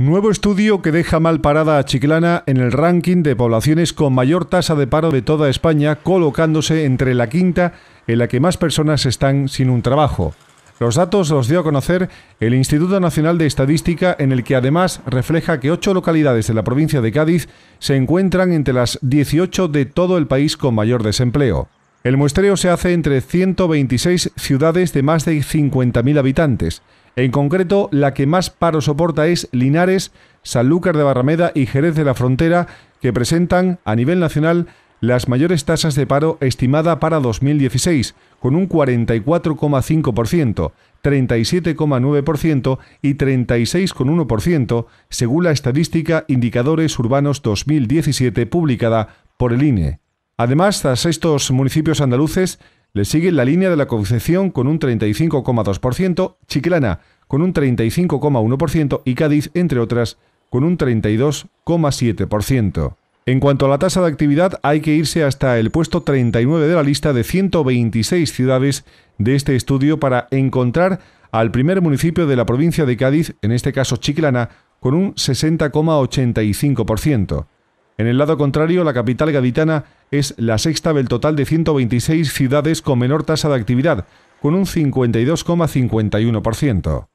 Nuevo estudio que deja mal parada a Chiclana en el ranking de poblaciones con mayor tasa de paro de toda España, colocándose entre la quinta en la que más personas están sin un trabajo. Los datos los dio a conocer el Instituto Nacional de Estadística, en el que además refleja que ocho localidades de la provincia de Cádiz se encuentran entre las 18 de todo el país con mayor desempleo. El muestreo se hace entre 126 ciudades de más de 50.000 habitantes, en concreto, la que más paro soporta es Linares, Sanlúcar de Barrameda y Jerez de la Frontera, que presentan a nivel nacional las mayores tasas de paro estimada para 2016, con un 44,5%, 37,9% y 36,1%, según la estadística Indicadores Urbanos 2017 publicada por el INE. Además, tras estos municipios andaluces, le sigue la línea de la Concepción con un 35,2%, Chiclana con un 35,1% y Cádiz, entre otras, con un 32,7%. En cuanto a la tasa de actividad, hay que irse hasta el puesto 39 de la lista de 126 ciudades de este estudio para encontrar al primer municipio de la provincia de Cádiz, en este caso Chiclana, con un 60,85%. En el lado contrario, la capital gaditana es la sexta del total de 126 ciudades con menor tasa de actividad, con un 52,51%.